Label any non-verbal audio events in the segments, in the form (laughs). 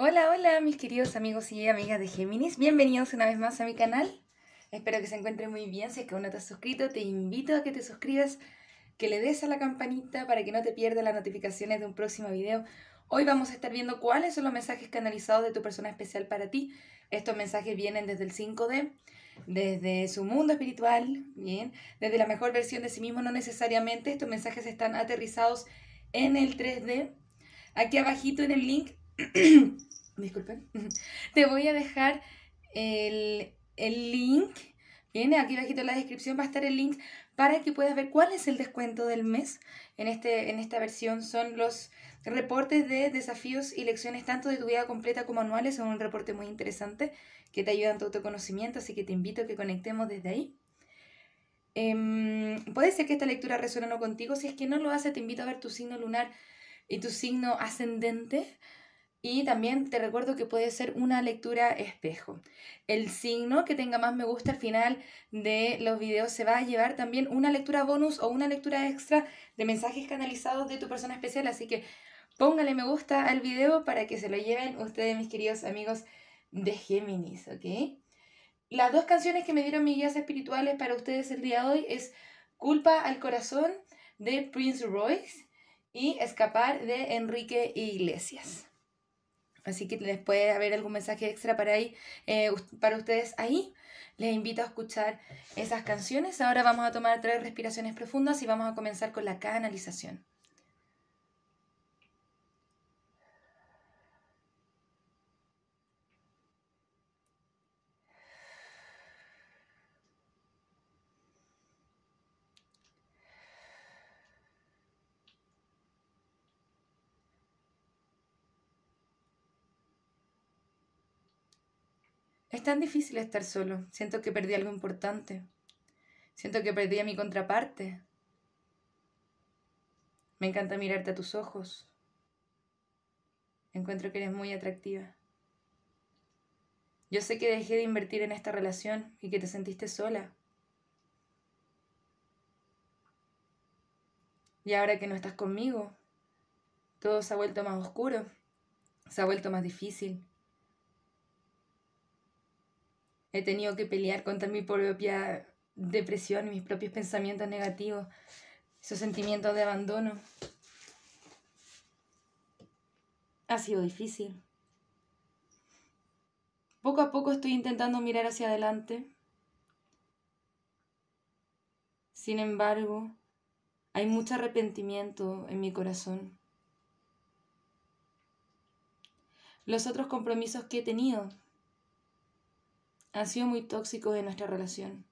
Hola, hola mis queridos amigos y amigas de Géminis, bienvenidos una vez más a mi canal. Espero que se encuentren muy bien, si es que aún no te has suscrito, te invito a que te suscribas, que le des a la campanita para que no te pierdas las notificaciones de un próximo video. Hoy vamos a estar viendo cuáles son los mensajes canalizados de tu persona especial para ti. Estos mensajes vienen desde el 5D, desde su mundo espiritual, bien, desde la mejor versión de sí mismo, no necesariamente. Estos mensajes están aterrizados en el 3D. Aquí abajito en el link (coughs) disculpen, (laughs) te voy a dejar el, link. viene aquí bajito en la descripción va a estar el link para que puedas ver cuál es el descuento del mes. En, este, en esta versión son los reportes de desafíos y lecciones tanto de tu vida completa como anuales. Son un reporte muy interesante que te ayuda en tu autoconocimiento, así que te invito a que conectemos desde ahí. Em, puede ser que esta lectura no contigo. Si es que no lo hace, te invito a ver tu signo lunar y tu signo ascendente y también te recuerdo que puede ser una lectura espejo. El signo que tenga más me gusta al final de los videos se va a llevar también una lectura bonus o una lectura extra de mensajes canalizados de tu persona especial. Así que póngale me gusta al video para que se lo lleven ustedes, mis queridos amigos de Géminis, Las dos canciones que me dieron mis guías espirituales para ustedes el día de hoy es Culpa al Corazón de Prince Royce y Escapar de Enrique Iglesias. Así que les puede haber algún mensaje extra para, ahí, eh, para ustedes ahí. Les invito a escuchar esas canciones. Ahora vamos a tomar tres respiraciones profundas y vamos a comenzar con la canalización. Es tan difícil estar solo. Siento que perdí algo importante. Siento que perdí a mi contraparte. Me encanta mirarte a tus ojos. Encuentro que eres muy atractiva. Yo sé que dejé de invertir en esta relación y que te sentiste sola. Y ahora que no estás conmigo, todo se ha vuelto más oscuro, se ha vuelto más difícil. He tenido que pelear contra mi propia depresión, mis propios pensamientos negativos, esos sentimientos de abandono. Ha sido difícil. Poco a poco estoy intentando mirar hacia adelante. Sin embargo, hay mucho arrepentimiento en mi corazón. Los otros compromisos que he tenido han sido muy tóxicos de nuestra relación.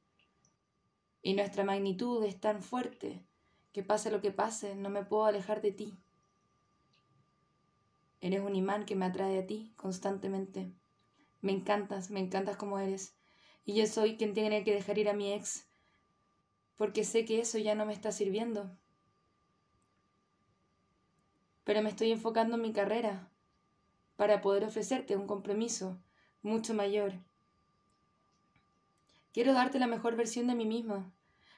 Y nuestra magnitud es tan fuerte que pase lo que pase, no me puedo alejar de ti. Eres un imán que me atrae a ti constantemente. Me encantas, me encantas como eres. Y yo soy quien tiene que dejar ir a mi ex, porque sé que eso ya no me está sirviendo. Pero me estoy enfocando en mi carrera para poder ofrecerte un compromiso mucho mayor Quiero darte la mejor versión de mí misma,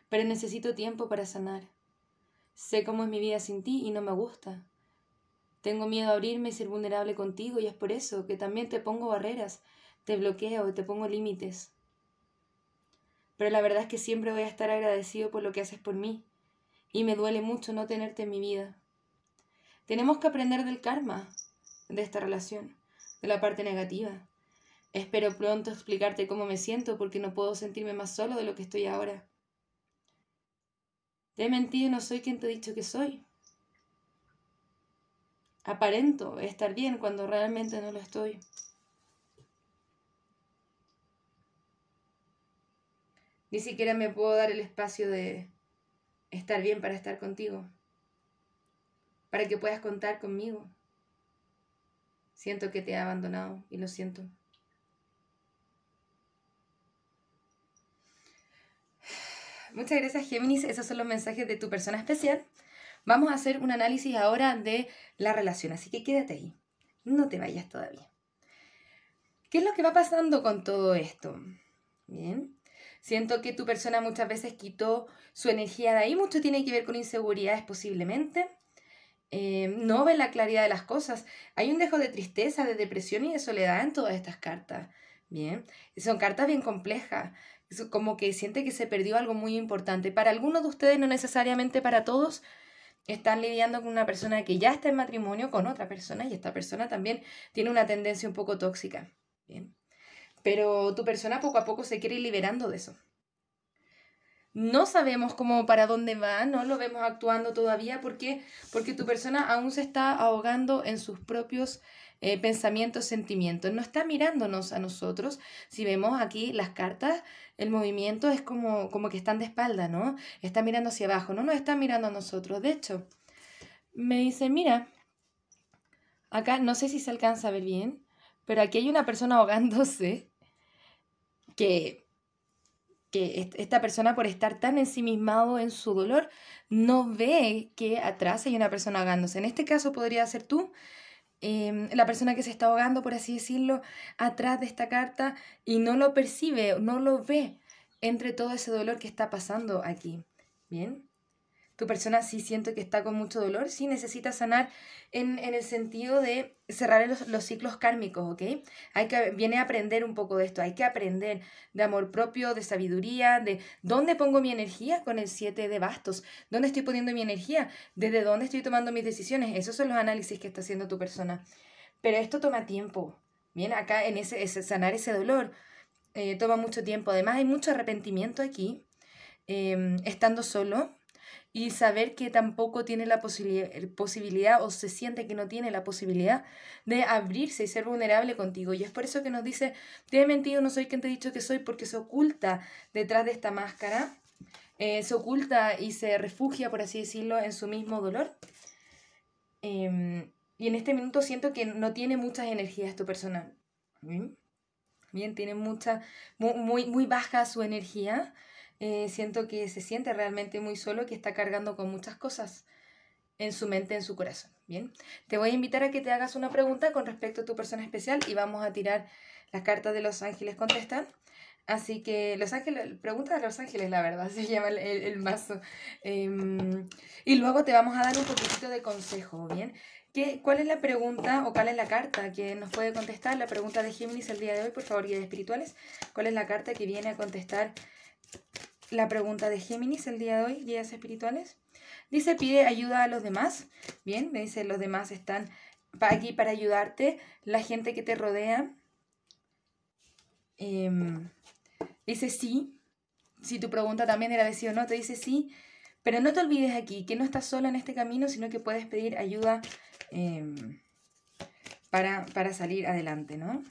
pero necesito tiempo para sanar. Sé cómo es mi vida sin ti y no me gusta. Tengo miedo a abrirme y ser vulnerable contigo y es por eso que también te pongo barreras, te bloqueo, te pongo límites. Pero la verdad es que siempre voy a estar agradecido por lo que haces por mí y me duele mucho no tenerte en mi vida. Tenemos que aprender del karma de esta relación, de la parte negativa. Espero pronto explicarte cómo me siento porque no puedo sentirme más solo de lo que estoy ahora. Te he mentido, no soy quien te he dicho que soy. Aparento estar bien cuando realmente no lo estoy. Ni siquiera me puedo dar el espacio de estar bien para estar contigo, para que puedas contar conmigo. Siento que te he abandonado y lo siento. Muchas gracias, Géminis. Esos son los mensajes de tu persona especial. Vamos a hacer un análisis ahora de la relación, así que quédate ahí. No te vayas todavía. ¿Qué es lo que va pasando con todo esto? Bien. Siento que tu persona muchas veces quitó su energía de ahí. Mucho tiene que ver con inseguridades posiblemente. Eh, no ve la claridad de las cosas. Hay un dejo de tristeza, de depresión y de soledad en todas estas cartas. Bien, son cartas bien complejas, como que siente que se perdió algo muy importante. Para algunos de ustedes, no necesariamente para todos, están lidiando con una persona que ya está en matrimonio con otra persona y esta persona también tiene una tendencia un poco tóxica. Pero tu persona poco a poco se quiere ir liberando de eso. No sabemos cómo para dónde va, no lo vemos actuando todavía. ¿Por Porque tu persona aún se está ahogando en sus propios eh, pensamientos, sentimientos. No está mirándonos a nosotros. Si vemos aquí las cartas, el movimiento es como, como que están de espalda, ¿no? Está mirando hacia abajo, no nos está mirando a nosotros. De hecho, me dice, mira, acá no sé si se alcanza a ver bien, pero aquí hay una persona ahogándose que que esta persona por estar tan ensimismado en su dolor no ve que atrás hay una persona ahogándose. En este caso podría ser tú Em, la persona que se está ahogando, por así decirlo, atrás de esta carta y no lo percibe, no lo ve entre todo ese dolor que está pasando aquí. Bien tu persona sí siento que está con mucho dolor, sí necesita sanar en, el sentido de cerrar los, ciclos kármicos, ¿ok? Hay que, viene a aprender un poco de esto, hay que aprender de amor propio, de sabiduría, de dónde pongo mi energía con el 7 de bastos, dónde estoy poniendo mi energía, desde dónde estoy tomando mis decisiones, esos son los análisis que está haciendo tu persona. Pero esto toma tiempo, bien, acá en ese, ese sanar ese dolor eh, toma mucho tiempo, además hay mucho arrepentimiento aquí, eh, estando solo, y saber que tampoco tiene la eh, posibilidad o se siente que no tiene la posibilidad de abrirse y ser vulnerable contigo. Y es por eso que nos dice, te he mentido, no soy quien te he dicho que soy, porque se oculta detrás de esta máscara, eh, se oculta y se refugia, por así decirlo, en su mismo dolor. Em, y en este minuto siento que no tiene muchas energías tu persona. Bien, tiene mucha, muy, muy baja su energía. Eh, siento que se siente realmente muy solo, que está cargando con muchas cosas en su mente, en su corazón. Bien, te voy a invitar a que te hagas una pregunta con respecto a tu persona especial y vamos a tirar las cartas de los ángeles contestan. Así que Los Ángeles, pregunta de Los Ángeles, la verdad, (laughs) se llama el, mazo. Em, y luego te vamos a dar un poquito de consejo, ¿bien? ¿Qué, ¿Cuál es la pregunta o cuál es la carta que nos puede contestar? La pregunta de Géminis el día de hoy, por favor, de espirituales. ¿Cuál es la carta que viene a contestar la pregunta de Géminis el día de hoy, guías espirituales. Dice, pide ayuda a los demás. Bien, me dice, los demás están aquí para ayudarte, la gente que te rodea. Em, dice sí, si tu pregunta también era de sí o no, te dice sí, pero no te olvides aquí que no estás solo en este camino, sino que puedes pedir ayuda em, para, para salir adelante, ¿no?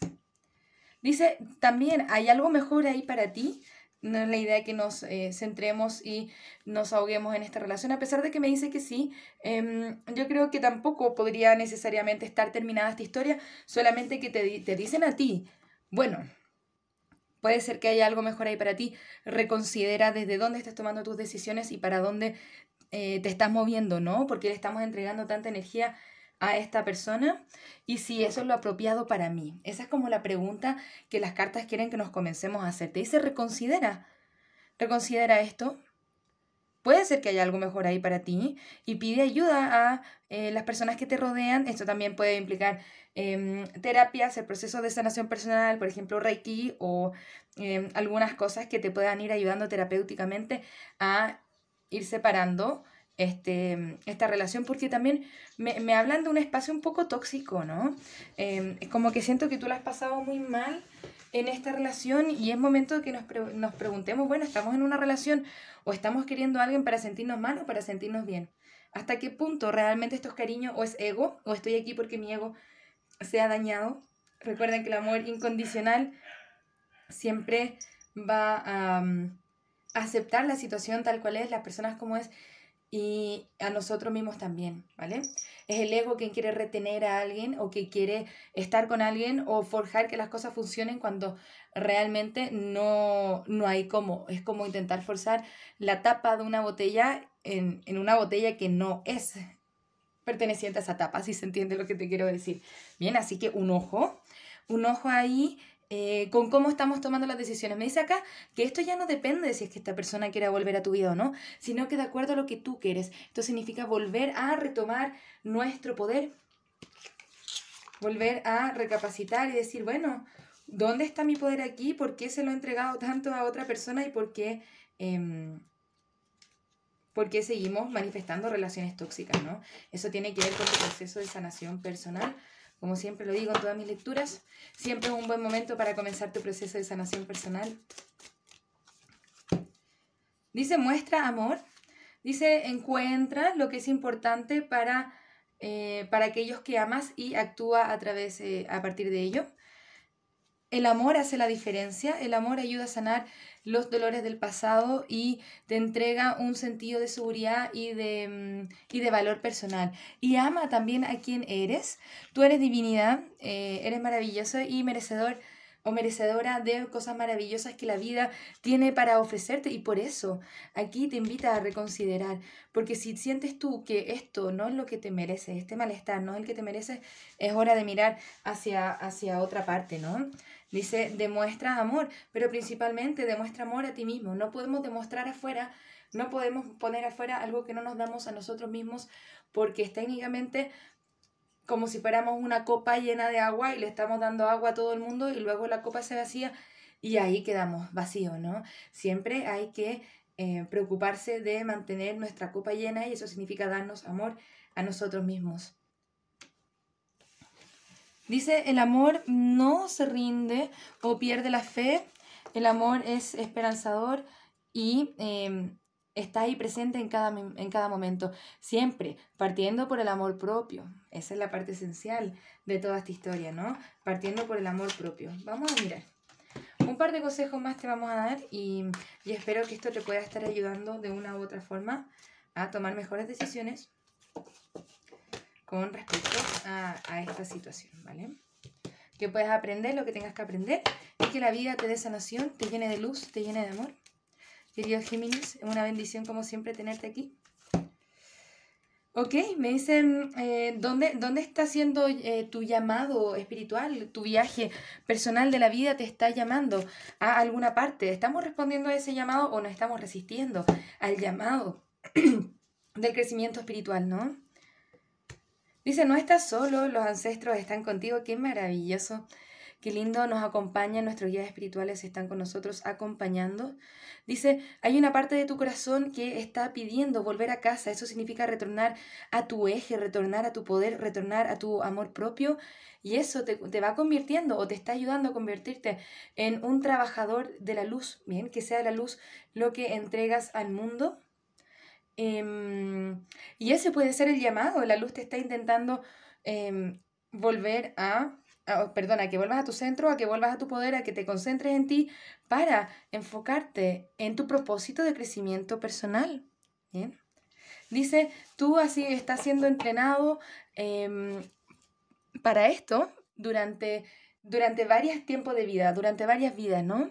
Dice también, hay algo mejor ahí para ti, no es la idea que nos eh, centremos y nos ahoguemos en esta relación. A pesar de que me dice que sí, em, yo creo que tampoco podría necesariamente estar terminada esta historia, solamente que te, dicen a ti, bueno, puede ser que haya algo mejor ahí para ti, reconsidera desde dónde estás tomando tus decisiones y para dónde eh, te estás moviendo, ¿no? Porque le estamos entregando tanta energía a esta persona y si eso es lo apropiado para mí. Esa es como la pregunta que las cartas quieren que nos comencemos a hacer. Te dice, reconsidera, reconsidera esto. Puede ser que haya algo mejor ahí para ti y pide ayuda a eh, las personas que te rodean. Esto también puede implicar em, terapias, el proceso de sanación personal, por ejemplo, Reiki o em, algunas cosas que te puedan ir ayudando terapéuticamente a ir separando este, esta relación porque también me, hablan de un espacio un poco tóxico, ¿no? Eh, como que siento que tú la has pasado muy mal en esta relación y es momento que nos, preguntemos, bueno, estamos en una relación o estamos queriendo a alguien para sentirnos mal o para sentirnos bien. ¿Hasta qué punto realmente esto es cariño o es ego o estoy aquí porque mi ego se ha dañado? Recuerden que el amor incondicional siempre va a mm, aceptar la situación tal cual es, las personas como es y a nosotros mismos también, ¿vale? Es el ego quien quiere retener a alguien o que quiere estar con alguien o forjar que las cosas funcionen cuando realmente no, no hay cómo. Es como intentar forzar la tapa de una botella en, en una botella que no es perteneciente a esa tapa, si se entiende lo que te quiero decir. Bien, así que un ojo, un ojo ahí eh, con cómo estamos tomando las decisiones. Me dice acá que esto ya no depende de si es que esta persona quiera volver a tu vida o no, sino que de acuerdo a lo que tú quieres. Esto significa volver a retomar nuestro poder, volver a recapacitar y decir, bueno, ¿dónde está mi poder aquí? ¿Por qué se lo he entregado tanto a otra persona y por qué... Em, por qué seguimos manifestando relaciones tóxicas, ¿no? Eso tiene que ver con el proceso de sanación personal, como siempre lo digo en todas mis lecturas, siempre es un buen momento para comenzar tu proceso de sanación personal. Dice, muestra amor. Dice, encuentra lo que es importante para, eh, para aquellos que amas y actúa a, través, eh, a partir de ello. El amor hace la diferencia, el amor ayuda a sanar los dolores del pasado y te entrega un sentido de seguridad y de, mm, y de valor personal. Y ama también a quien eres. Tú eres divinidad, eh, eres maravilloso y merecedor o merecedora de cosas maravillosas que la vida tiene para ofrecerte. Y por eso aquí te invita a reconsiderar, porque si sientes tú que esto no es lo que te merece, este malestar no es el que te merece, es hora de mirar hacia, hacia otra parte, ¿no? Dice, demuestra amor, pero principalmente demuestra amor a ti mismo. No podemos demostrar afuera, no podemos poner afuera algo que no nos damos a nosotros mismos, porque técnicamente como si fuéramos una copa llena de agua y le estamos dando agua a todo el mundo y luego la copa se vacía y ahí quedamos vacío ¿no? Siempre hay que eh, preocuparse de mantener nuestra copa llena y eso significa darnos amor a nosotros mismos. Dice, el amor no se rinde o pierde la fe, el amor es esperanzador y em, está ahí presente en cada, momento, siempre, partiendo por el amor propio. Esa es la parte esencial de toda esta historia, ¿no? Partiendo por el amor propio. Vamos a mirar. Un par de consejos más te vamos a dar y, espero que esto te pueda estar ayudando de una u otra forma a tomar mejores decisiones con respecto a, esta situación, ¿vale? Que puedas aprender lo que tengas que aprender y que la vida te dé sanación, te llene de luz, te llene de amor Querido Géminis, una bendición como siempre tenerte aquí. Ok, me dicen, eh, ¿dónde, está siendo eh, tu llamado espiritual, tu viaje personal de la vida te está llamando a alguna parte? ¿Estamos respondiendo a ese llamado o no estamos resistiendo al llamado (clears throat) del crecimiento espiritual, no? Dice, no estás solo, los ancestros están contigo, qué maravilloso. Qué lindo, nos acompaña, nuestros guías espirituales están con nosotros acompañando. Dice, hay una parte de tu corazón que está pidiendo volver a casa, eso significa retornar a tu eje, retornar a tu poder, retornar a tu amor propio y eso te, va convirtiendo o te está ayudando a convertirte en un trabajador de la luz, bien, que sea la luz lo que entregas al mundo. Em, y ese puede ser el llamado, la luz te está intentando em, volver a perdona, a que vuelvas a tu centro, a que vuelvas a tu poder, a que te concentres en ti para enfocarte en tu propósito de crecimiento personal. Dice, tú así estás siendo entrenado em, para esto durante, durante varios tiempos de vida, durante varias vidas, ¿no?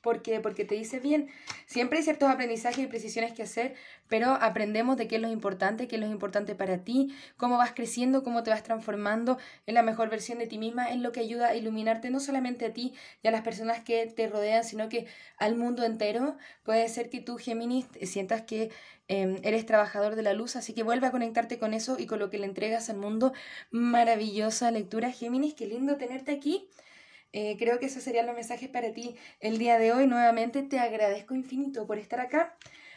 ¿Por Porque te dice bien, siempre hay ciertos aprendizajes y precisiones que hacer, pero aprendemos de qué es lo importante, qué es lo importante para ti, cómo vas creciendo, cómo te vas transformando en la mejor versión de ti misma, en lo que ayuda a iluminarte no solamente a ti y a las personas que te rodean, sino que al mundo entero. Puede ser que tú, Géminis, sientas que em, eres trabajador de la luz, así que vuelve a conectarte con eso y con lo que le entregas al mundo. Maravillosa lectura, Géminis, qué lindo tenerte aquí. Eh, creo que esos serían los mensajes para ti el día de hoy. Nuevamente te agradezco infinito por estar acá.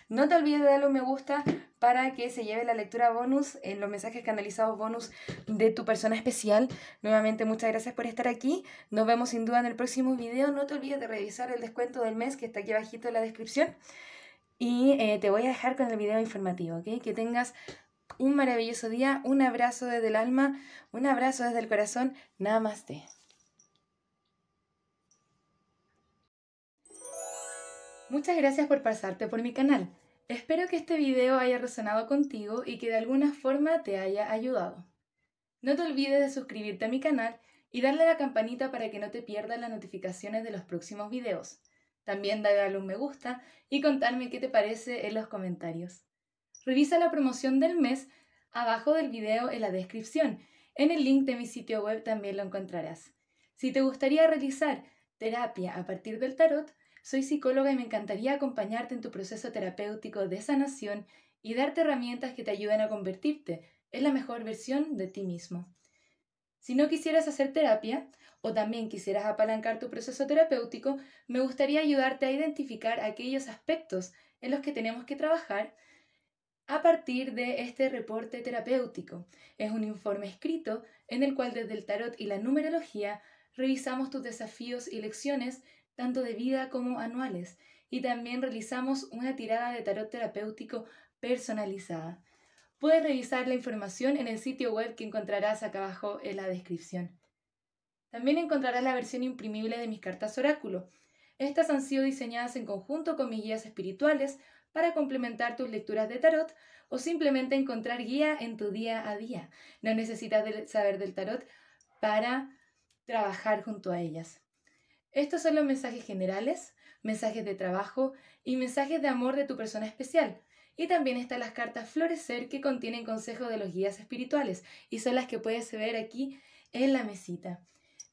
No te olvides de darle un me gusta para que se lleve la lectura bonus, en los mensajes canalizados bonus de tu persona especial. Nuevamente, muchas gracias por estar aquí. Nos vemos sin duda en el próximo video. No te olvides de revisar el descuento del mes que está aquí abajito en la descripción. Y eh, te voy a dejar con el video informativo, Que tengas un maravilloso día, un abrazo desde el alma, un abrazo desde el corazón. Namaste. Muchas gracias por pasarte por mi canal. Espero que este video haya resonado contigo y que de alguna forma te haya ayudado. No te olvides de suscribirte a mi canal y darle a la campanita para que no te pierdas las notificaciones de los próximos videos. También dale un me gusta y contarme qué te parece en los comentarios. Revisa la promoción del mes abajo del video en la descripción. En el link de mi sitio web también lo encontrarás. Si te gustaría realizar terapia a partir del tarot, soy psicóloga y me encantaría acompañarte en tu proceso terapéutico de sanación y darte herramientas que te ayuden a convertirte en la mejor versión de ti mismo. Si no quisieras hacer terapia o también quisieras apalancar tu proceso terapéutico, me gustaría ayudarte a identificar aquellos aspectos en los que tenemos que trabajar a partir de este reporte terapéutico. Es un informe escrito en el cual desde el tarot y la numerología revisamos tus desafíos y lecciones tanto de vida como anuales, y también realizamos una tirada de tarot terapéutico personalizada. Puedes revisar la información en el sitio web que encontrarás acá abajo en la descripción. También encontrarás la versión imprimible de mis cartas oráculo. Estas han sido diseñadas en conjunto con mis guías espirituales para complementar tus lecturas de tarot o simplemente encontrar guía en tu día a día. No necesitas saber del tarot para trabajar junto a ellas. Estos son los mensajes generales, mensajes de trabajo y mensajes de amor de tu persona especial. Y también están las cartas Florecer que contienen consejos de los guías espirituales y son las que puedes ver aquí en la mesita.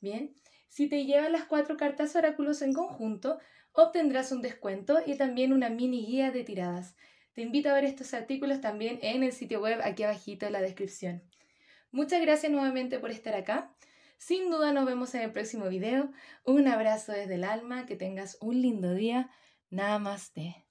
Bien, si te llevas las cuatro cartas oráculos en conjunto, obtendrás un descuento y también una mini guía de tiradas. Te invito a ver estos artículos también en el sitio web aquí abajito en la descripción. Muchas gracias nuevamente por estar acá. Sin duda nos vemos en el próximo video. Un abrazo desde el alma, que tengas un lindo día. Namaste.